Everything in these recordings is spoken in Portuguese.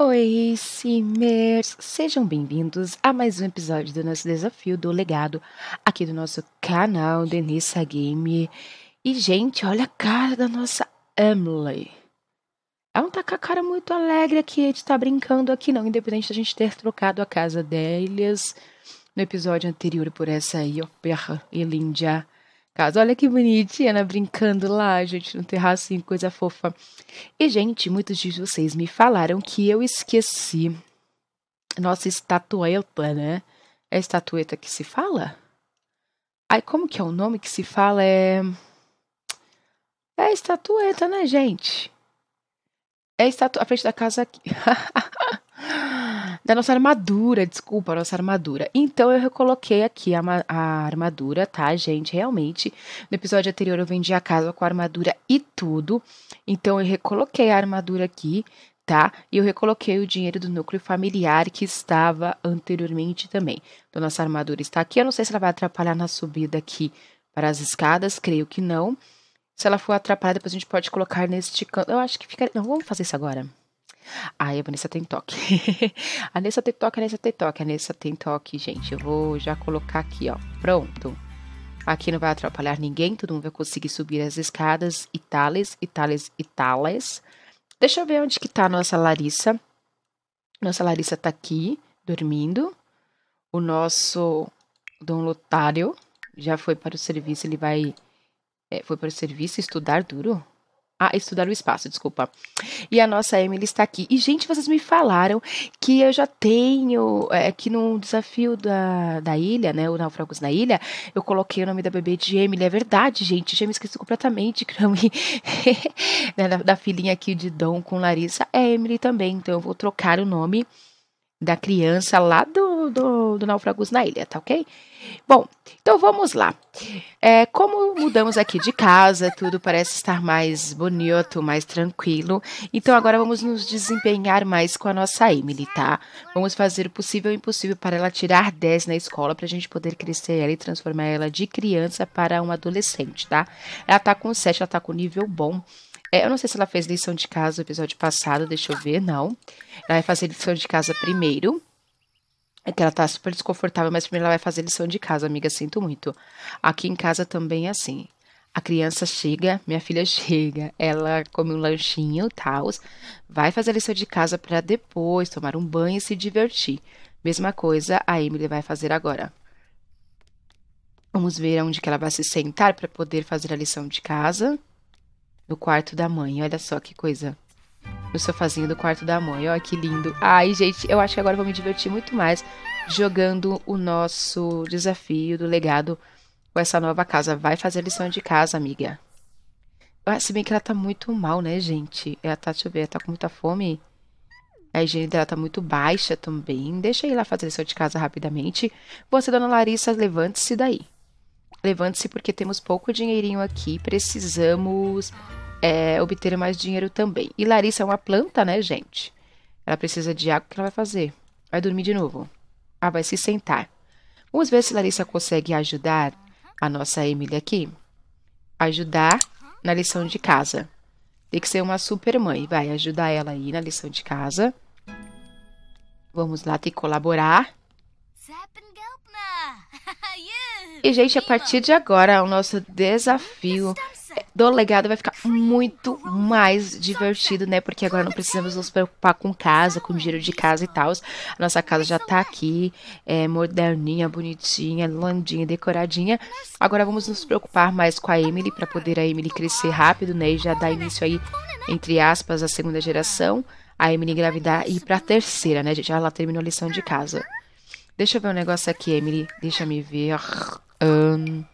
Oi, Simers. Sejam bem-vindos a mais um episódio do nosso desafio do legado aqui do nosso canal Denissa Game. E, gente, olha a cara da nossa Emily. Ela não tá com a cara muito alegre aqui, de estar tá brincando aqui, não, independente da gente ter trocado a casa delas no episódio anterior por essa aí, ó, perra e linda casa. Olha que bonitinha, Ana brincando lá, gente, no terraço, coisa fofa. E, gente, muitos de vocês me falaram que eu esqueci nossa estatueta, né? É estatueta que se fala? Ai, como que é o nome que se fala? É. É estatueta, né, gente? É estatueta. A frente da casa aqui. da nossa armadura, desculpa, a nossa armadura. Então eu recoloquei aqui a, a, armadura, tá, gente? Realmente, no episódio anterior eu vendi a casa com a armadura e tudo. Então eu recoloquei a armadura aqui, tá? E eu recoloquei o dinheiro do núcleo familiar que estava anteriormente também. Então nossa armadura está aqui. Eu não sei se ela vai atrapalhar na subida aqui para as escadas, creio que não. Se ela for atrapalhada, depois a gente pode colocar neste canto. Eu acho que fica. Não, vamos fazer isso agora. Ai, a Vanessa tem toque. a Vanessa tem toque, a Vanessa tem toque, a Vanessa tem toque, gente. Eu vou já colocar aqui, ó. Pronto. Aqui não vai atrapalhar ninguém, todo mundo vai conseguir subir as escadas. E tales, e tales, e tales. Deixa eu ver onde que tá a nossa Larissa. Nossa Larissa tá aqui, dormindo. O nosso Dom Lotário já foi para o serviço, ele vai... É, foi para o serviço estudar duro? a estudar o espaço, desculpa. E a nossa Emily está aqui. E, gente, vocês me falaram que eu já tenho, é, que no desafio da, da ilha, né, o Naufragos na Ilha, eu coloquei o nome da bebê de Emily. É verdade, gente, já me esqueci completamente né, da, da filhinha aqui de Dom com Larissa é Emily também. Então, eu vou trocar o nome da criança lá do, do, do na Ilha, tá ok? Bom, então vamos lá. É, como mudamos aqui de casa, tudo parece estar mais bonito, mais tranquilo. Então agora vamos nos desempenhar mais com a nossa Emily, tá? Vamos fazer o possível e o impossível para ela tirar 10 na escola, a gente poder crescer ela e transformar ela de criança para uma adolescente, tá? Ela tá com 7, ela tá com nível bom. É, eu não sei se ela fez lição de casa no episódio passado, deixa eu ver, não. Ela vai fazer lição de casa primeiro. É que ela tá super desconfortável, mas primeiro ela vai fazer lição de casa, amiga, sinto muito. Aqui em casa também é assim. A criança chega, minha filha chega, ela come um lanchinho, tal, vai fazer a lição de casa para depois tomar um banho e se divertir. Mesma coisa a Emily vai fazer agora. Vamos ver onde que ela vai se sentar para poder fazer a lição de casa no quarto da mãe. Olha só que coisa. No sofazinho do quarto da mãe. Olha que lindo. Ai, gente, eu acho que agora eu vou me divertir muito mais jogando o nosso desafio do legado com essa nova casa. Vai fazer lição de casa, amiga. Ah, se bem que ela tá muito mal, né, gente? Ela tá, deixa eu ver, ela tá com muita fome. A higiene dela tá muito baixa também. Deixa eu ir lá fazer lição de casa rapidamente. Você, dona Larissa, levante-se daí levante-se porque temos pouco dinheirinho aqui, precisamos é, obter mais dinheiro também. E Larissa é uma planta, né, gente? Ela precisa de água, o que ela vai fazer? Vai dormir de novo. Ah, vai se sentar. Vamos ver se Larissa consegue ajudar a nossa Emily aqui. Ajudar na lição de casa. Tem que ser uma super mãe. Vai ajudar ela aí na lição de casa. Vamos lá, tem que colaborar. E, gente, a partir de agora, o nosso desafio do legado vai ficar muito mais divertido, né? Porque agora não precisamos nos preocupar com casa, com dinheiro de casa e tal. A nossa casa já tá aqui, é moderninha, bonitinha, landinha, decoradinha. Agora vamos nos preocupar mais com a Emily, para poder a Emily crescer rápido, né? E já dar início aí, entre aspas, à segunda geração. A Emily engravidar e ir pra terceira, né, gente? Já ela terminou a lição de casa. Deixa eu ver um negócio aqui, Emily. Deixa me ver. Um,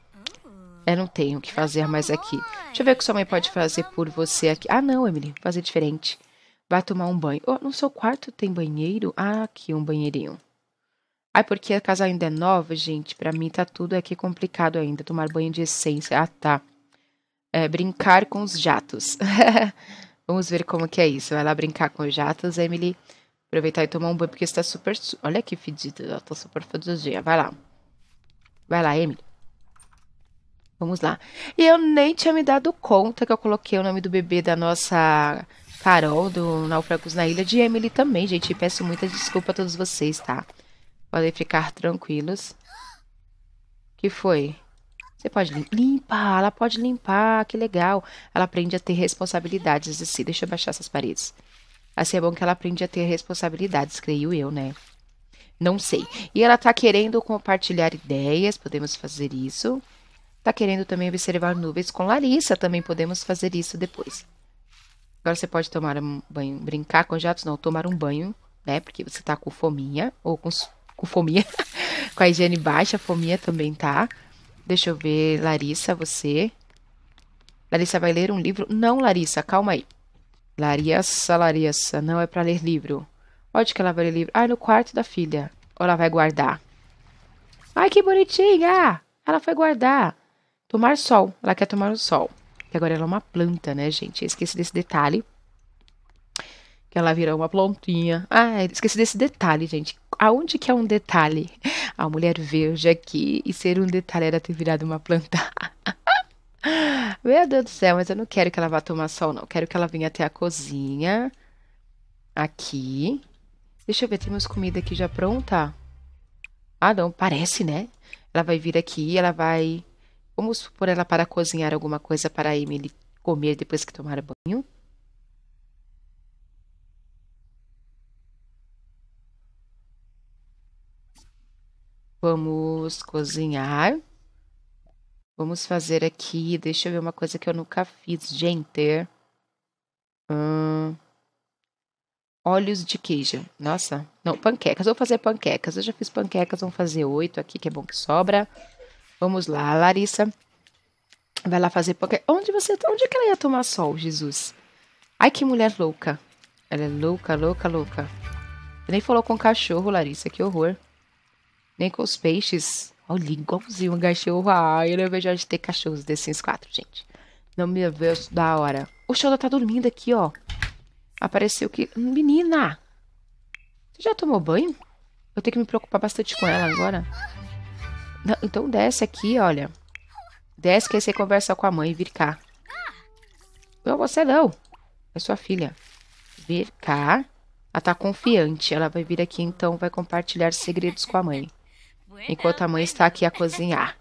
eu não tenho o que fazer mais aqui. Deixa eu ver o que sua mãe pode fazer por você aqui. Ah, não, Emily. Fazer diferente. Vai tomar um banho. Oh, no seu quarto tem banheiro? Ah, aqui um banheirinho. Ai, ah, porque a casa ainda é nova, gente. Pra mim tá tudo aqui complicado ainda. Tomar banho de essência. Ah, tá. É, brincar com os jatos. Vamos ver como que é isso. Vai lá brincar com os jatos, Emily. Aproveitar e tomar um banho, porque está super. Olha que fedida, ela tá super fedidinha. Vai lá. Vai lá, Emily. Vamos lá. E eu nem tinha me dado conta que eu coloquei o nome do bebê da nossa Carol, do Náufragos na Ilha, de Emily também, gente. E peço muita desculpa a todos vocês, tá? Podem ficar tranquilos. que foi? Você pode limpar. ela pode limpar, que legal. Ela aprende a ter responsabilidades assim. Deixa eu baixar essas paredes. Assim é bom que ela aprende a ter responsabilidades, creio eu, né? Não sei. E ela tá querendo compartilhar ideias, podemos fazer isso. Tá querendo também observar nuvens com Larissa, também podemos fazer isso depois. Agora você pode tomar um banho, brincar com jatos, não, tomar um banho, né? Porque você tá com fominha, ou com, com fominha, com a higiene baixa, a fominha também tá. Deixa eu ver, Larissa, você. Larissa vai ler um livro? Não, Larissa, calma aí. Larissa, Larissa, não é para ler livro. Onde que ela vai ler livro? Ah, no quarto da filha. Ou ela vai guardar? Ai, que bonitinha! Ela foi guardar. Tomar sol. Ela quer tomar o sol. Que agora ela é uma planta, né, gente? esqueci desse detalhe. Que ela virou uma plantinha. Ah, esqueci desse detalhe, gente. Aonde que é um detalhe? A mulher verde aqui e ser um detalhe era ter virado uma planta. Meu Deus do céu, mas eu não quero que ela vá tomar sol, não. Quero que ela venha até a cozinha. Aqui. Deixa eu ver, temos comida aqui já pronta? Ah, não, parece, né? Ela vai vir aqui, ela vai. Vamos supor ela para cozinhar alguma coisa para a Emily comer depois que tomar banho. Vamos cozinhar. Vamos fazer aqui, deixa eu ver uma coisa que eu nunca fiz, gente. Hum, olhos de queijo. Nossa, não, panquecas. Vou fazer panquecas. Eu já fiz panquecas, vamos fazer oito aqui, que é bom que sobra. Vamos lá, Larissa. Vai lá fazer panquecas. Onde você, tá? onde é que ela ia tomar sol, Jesus? Ai, que mulher louca. Ela é louca, louca, louca. nem falou com o cachorro, Larissa, que horror. Nem com os peixes. Olha, igualzinho um cachorro. Ai, eu não vejo a de ter cachorros desses Sims 4, gente. Não me vejo da hora. O Sheldon tá dormindo aqui, ó. Apareceu que... Menina! Você já tomou banho? Eu tenho que me preocupar bastante com ela agora. Não, então desce aqui, olha. Desce que aí você conversa com a mãe e vir cá. Não, você não. É sua filha. Vir cá. Ela tá confiante. Ela vai vir aqui, então vai compartilhar segredos com a mãe enquanto a mãe está aqui a cozinhar.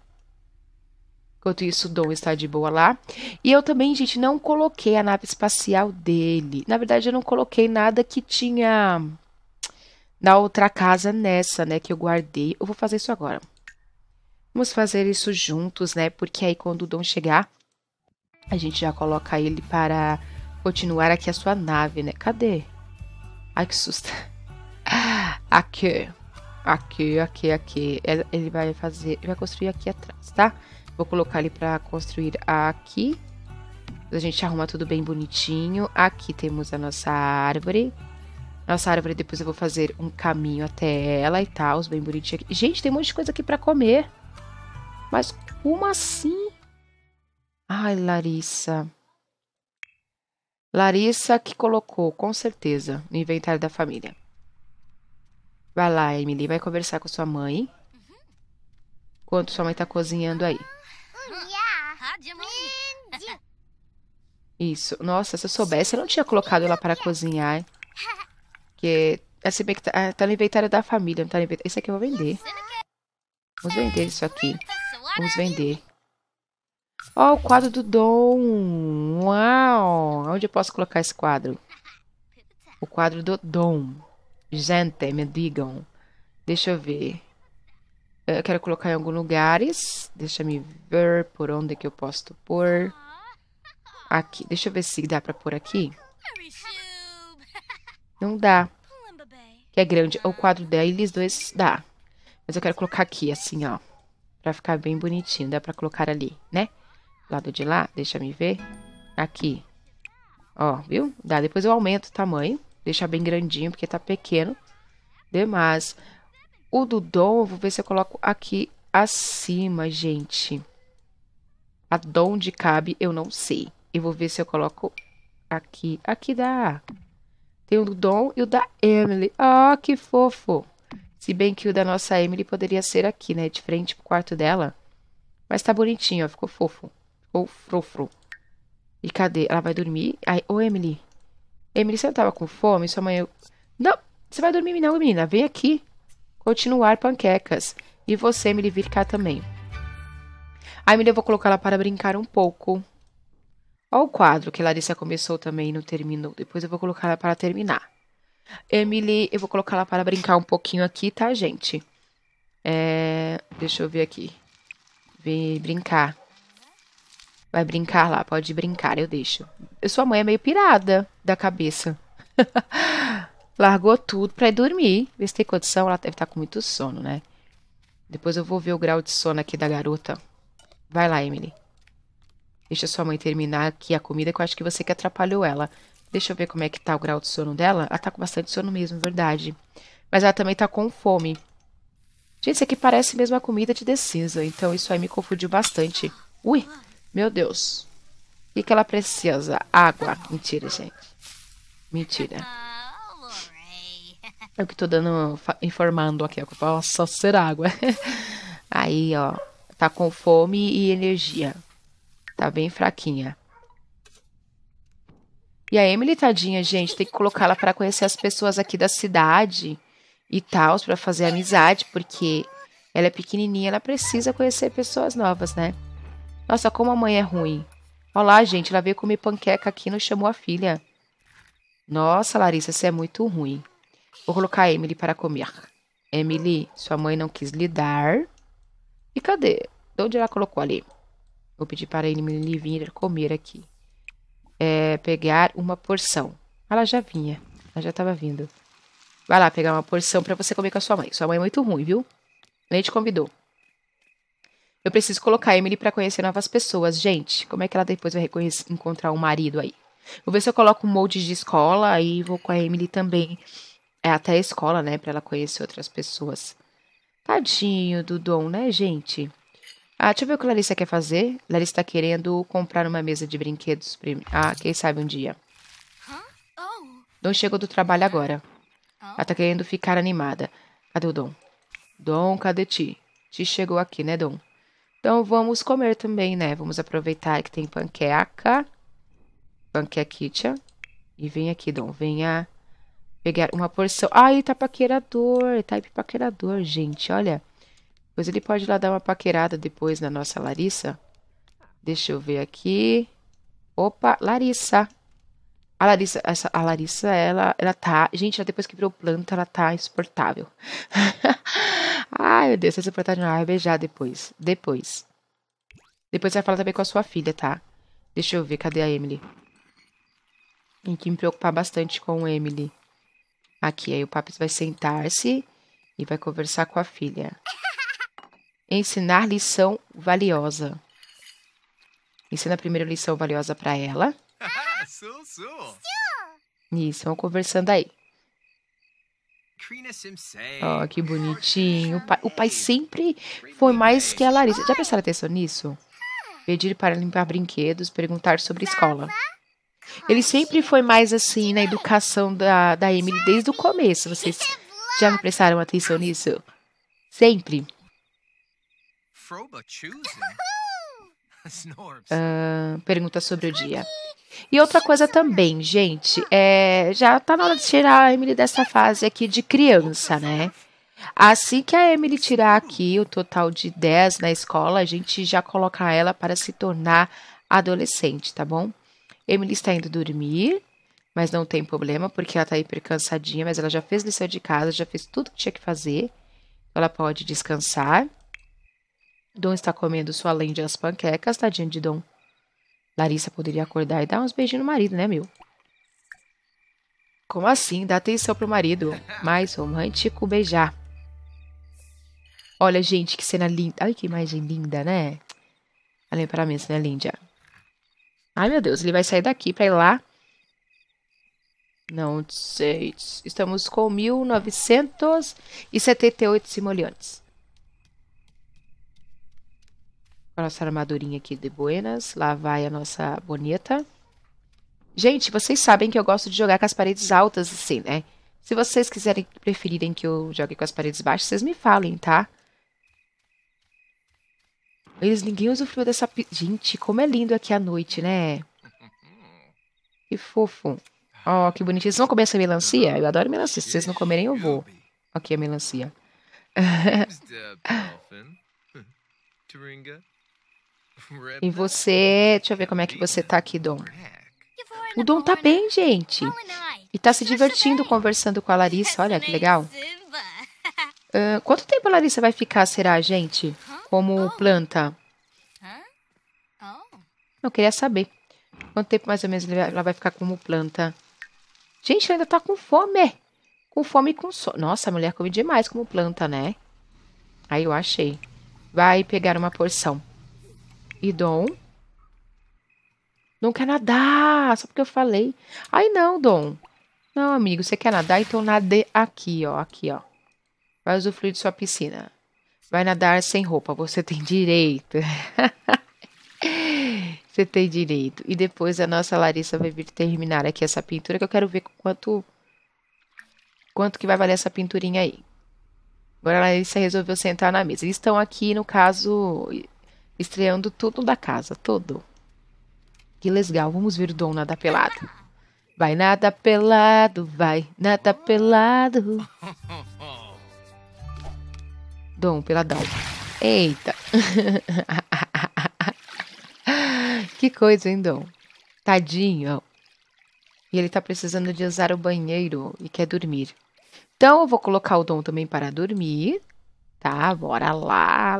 Enquanto isso, o Dom está de boa lá. E eu também, gente, não coloquei a nave espacial dele. Na verdade, eu não coloquei nada que tinha na outra casa nessa, né, que eu guardei. Eu vou fazer isso agora. Vamos fazer isso juntos, né? Porque aí quando o Dom chegar, a gente já coloca ele para continuar aqui a sua nave, né? Cadê? Ai, que susto. Ah, aqui aqui, aqui, aqui. É, ele vai fazer, ele vai construir aqui atrás, tá? Vou colocar ele para construir aqui. A gente arruma tudo bem bonitinho. Aqui temos a nossa árvore. Nossa árvore, depois eu vou fazer um caminho até ela e tal, os bem bonitinho aqui. Gente, tem um monte de coisa aqui para comer. Mas como assim? Ai, Larissa. Larissa que colocou, com certeza, no inventário da família. Vai lá, Emily, vai conversar com sua mãe. Enquanto sua mãe tá cozinhando aí. Isso. Nossa, se eu soubesse, eu não tinha colocado ela para cozinhar. Porque, assim bem que tá, ah, tá no inventário da família, não tá no inventário. Isso aqui eu vou vender. Vamos vender isso aqui. Vamos vender. Ó, oh, o quadro do Dom. Uau! Onde eu posso colocar esse quadro? O quadro do Dom. Gente, me digam. Deixa eu ver. Eh, eu quero colocar em alguns lugares. Deixa me ver por onde que eu posso pôr. Aqui. Deixa eu ver se dá pra pôr aqui. Não dá. Que é grande. O quadro deles dois dá. Mas eu quero colocar aqui, assim, ó. Pra ficar bem bonitinho. Dá pra colocar ali, né? Lado de lá. Deixa me ver. Aqui. Ó, viu? Dá. Depois eu aumento o tamanho deixar bem grandinho, porque tá pequeno demais. O do dom, vou ver se eu coloco aqui acima, gente. A Dom de cabe, eu não sei. Eu vou ver se eu coloco aqui. Aqui dá. Tem o do Dom e o da Emily. Ah, oh, que fofo. Se bem que o da nossa Emily poderia ser aqui, né? De frente pro quarto dela. Mas tá bonitinho, ó. Ficou fofo. Ficou frofro. E cadê? Ela vai dormir? Ai, ô Emily. Emily, você não tava com fome? Sua mãe. Não, você vai dormir, não, menina. Vem aqui. Continuar panquecas. E você, Emily, vir cá também. A Emily eu vou colocar ela para brincar um pouco. Olha o quadro que Larissa começou também e não terminou. Depois eu vou colocar ela para terminar. Emily, eu vou colocar ela para brincar um pouquinho aqui, tá, gente? É... Deixa eu ver aqui. Vem brincar. Vai brincar lá, pode brincar, eu deixo. E sua mãe é meio pirada da cabeça. Largou tudo pra ir dormir. Vê se tem condição, ela deve estar tá com muito sono, né? Depois eu vou ver o grau de sono aqui da garota. Vai lá, Emily. Deixa sua mãe terminar aqui a comida, que eu acho que você que atrapalhou ela. Deixa eu ver como é que tá o grau de sono dela. Ela tá com bastante sono mesmo, verdade. Mas ela também tá com fome. Gente, isso aqui parece mesmo a comida de Decisa, então isso aí me confundiu bastante. Ui, meu Deus. O que, que ela precisa? Água. Mentira, gente. Mentira. É o que tô dando, informando aqui, ó. só ser água. Aí, ó. Tá com fome e energia. Tá bem fraquinha. E a Emily, tadinha, gente, tem que colocá-la para conhecer as pessoas aqui da cidade e tal, para fazer amizade, porque ela é pequenininha, ela precisa conhecer pessoas novas, né? Nossa, como a mãe é ruim. Olá, gente, ela veio comer panqueca aqui e não chamou a filha. Nossa, Larissa, você é muito ruim. Vou colocar a Emily para comer. Emily, sua mãe não quis lidar. E cadê? De onde ela colocou ali? Vou pedir para a Emily vir comer aqui. É, pegar uma porção. Ah, ela já vinha. Ela já estava vindo. Vai lá pegar uma porção para você comer com a sua mãe. Sua mãe é muito ruim, viu? Nem te convidou. Eu preciso colocar a Emily para conhecer novas pessoas. Gente, como é que ela depois vai encontrar um marido aí? Vou ver se eu coloco um molde de escola aí vou com a Emily também. É até a escola, né? Pra ela conhecer outras pessoas. Tadinho do Dom, né, gente? Ah, deixa eu ver o que a Larissa quer fazer. Larissa tá querendo comprar uma mesa de brinquedos. Prim... Ah, quem sabe um dia. Dom chegou do trabalho agora. Ela tá querendo ficar animada. Cadê o Dom? Dom, cadê ti? Ti chegou aqui, né, Dom? Então vamos comer também, né? Vamos aproveitar que tem panqueca. kitchen E vem aqui, Dom. Venha pegar uma porção. Ai, tá paquerador. Tá paquerador, gente. Olha. Pois ele pode lá dar uma paquerada depois na nossa Larissa. Deixa eu ver aqui. Opa, Larissa. A Larissa, essa, a Larissa, ela, ela tá. Gente, ela depois que virou planta, ela tá insuportável. Ai, meu Deus, essa oportunidade não vai beijar depois. Depois. Depois você vai falar também com a sua filha, tá? Deixa eu ver, cadê a Emily? Tem que me preocupar bastante com a Emily. Aqui, aí o Papis vai sentar-se e vai conversar com a filha. Ensinar lição valiosa. Ensina a primeira lição valiosa para ela. Isso, vão conversando aí. Ó, oh, que bonitinho. O pai, o pai, sempre foi mais que a Larissa. Já prestaram atenção nisso? Pedir para limpar brinquedos, perguntar sobre escola. Ele sempre foi mais assim na educação da, da Emily desde o começo. Vocês já prestaram atenção nisso? Sempre. Froba choosing uh, pergunta sobre o dia. E outra coisa também, gente, é, já tá na hora de tirar a Emily dessa fase aqui de criança, né? Assim que a Emily tirar aqui o total de 10 na escola, a gente já coloca ela para se tornar adolescente, tá bom? Emily está indo dormir, mas não tem problema, porque ela tá cansadinha, mas ela já fez lição de casa, já fez tudo que tinha que fazer. Ela pode descansar. Dom está comendo sua lente das panquecas, tadinha de Dom. Larissa poderia acordar e dar uns beijinhos no marido, né, meu? Como assim? Dá atenção pro marido. Mais romântico beijar. Olha, gente, que cena linda. Ai, que imagem linda, né? Além para mim, né, Linda? Ai, meu Deus, ele vai sair daqui pra ir lá. Não sei. Estamos com 1978 simoleones. nossa armadurinha aqui de buenas. Lá vai a nossa bonita. Gente, vocês sabem que eu gosto de jogar com as paredes altas assim, né? Se vocês quiserem, preferirem que eu jogue com as paredes baixas, vocês me falem, tá? Eles, ninguém usufruiu dessa... Gente, como é lindo aqui à noite, né? Que fofo. Ó, oh, que bonitinho. Vocês vão comer essa melancia? Eu adoro melancia. Se vocês não comerem, eu vou. Aqui a melancia. E você. Deixa eu ver como é que você tá aqui, Dom. O Dom tá bem, gente. E tá se divertindo conversando com a Larissa. Olha que legal. Uh, quanto tempo a Larissa vai ficar, será, gente? Como oh. planta? Oh. Eu queria saber. Quanto tempo mais ou menos ela vai ficar como planta? Gente, ela ainda tá com fome. Com fome e com sono. Nossa, a mulher come demais como planta, né? Aí eu achei. Vai pegar uma porção e Dom. Não quer nadar, só porque eu falei. Ai, não, Dom. Não, amigo, você quer nadar? Então nade aqui, ó. Aqui, ó. Vai usufruir de sua piscina. Vai nadar sem roupa, você tem direito. você tem direito. E depois a nossa Larissa vai vir terminar aqui essa pintura, que eu quero ver quanto quanto que vai valer essa pinturinha aí. Agora a Larissa resolveu sentar na mesa. Eles estão aqui, no caso, estreando tudo da casa, todo. Que legal vamos ver o Dom nada pelado. Vai nada pelado, vai nada pelado. Dom, peladão. Eita. que coisa, hein, Dom? Tadinho. E ele tá precisando de usar o banheiro e quer dormir. Então eu vou colocar o Dom também para dormir. Tá, bora lá,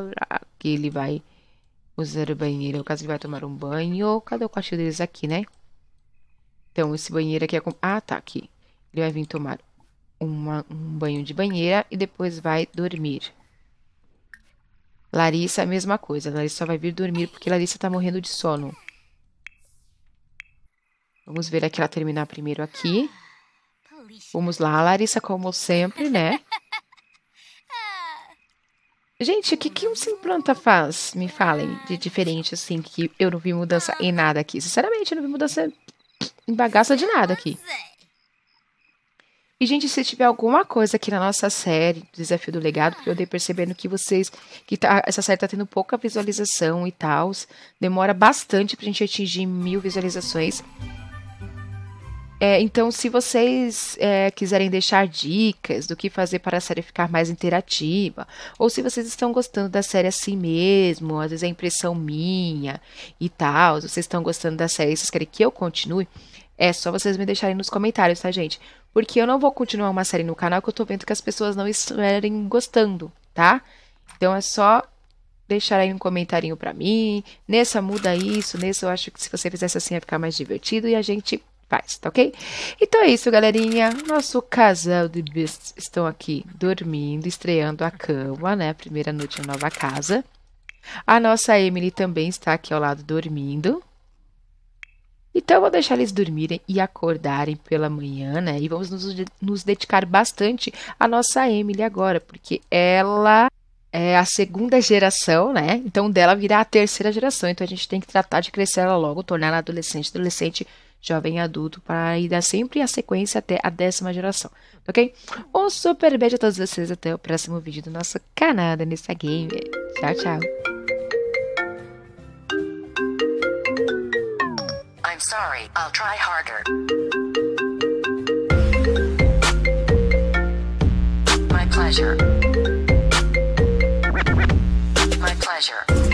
que ele vai Usar o banheiro caso ele vai tomar um banho. Cadê o quarto deles aqui, né? Então, esse banheiro aqui é... Com... Ah, tá, aqui. Ele vai vir tomar uma, um banho de banheira e depois vai dormir. Larissa, a mesma coisa. Larissa só vai vir dormir porque Larissa tá morrendo de sono. Vamos ver aqui ela terminar primeiro aqui. Vamos lá, Larissa, como sempre, né? Gente, o que, que um Simplanta faz? Me falem de diferente, assim, que eu não vi mudança em nada aqui. Sinceramente, eu não vi mudança em bagaça de nada aqui. E, gente, se tiver alguma coisa aqui na nossa série, Desafio do Legado, porque eu dei percebendo que vocês. que tá, essa série tá tendo pouca visualização e tal. Demora bastante pra gente atingir mil visualizações. É, então, se vocês é, quiserem deixar dicas do que fazer para a série ficar mais interativa, ou se vocês estão gostando da série assim mesmo, às vezes é impressão minha e tal, se vocês estão gostando da série e vocês querem que eu continue, é só vocês me deixarem nos comentários, tá, gente? Porque eu não vou continuar uma série no canal que eu tô vendo que as pessoas não estiverem gostando, tá? Então é só deixar aí um comentarinho para mim. Nessa muda isso, nessa eu acho que se você fizesse assim ia ficar mais divertido e a gente principais, tá ok? Então é isso, galerinha. Nosso casal de bestas estão aqui dormindo, estreando a cama, né? Primeira noite na nova casa. A nossa Emily também está aqui ao lado dormindo. Então, eu vou deixar eles dormirem e acordarem pela manhã, né? E vamos nos, nos dedicar bastante à nossa Emily agora, porque ela é a segunda geração, né? Então dela virá a terceira geração. Então a gente tem que tratar de crescer ela logo, tornar ela adolescente, adolescente jovem adulto, para ir dar sempre a sequência até a décima geração, ok? Um super beijo a todos vocês, até o próximo vídeo do nosso canal da Nessa Game. Tchau, tchau! I'm sorry, I'll try harder. My pleasure. My pleasure.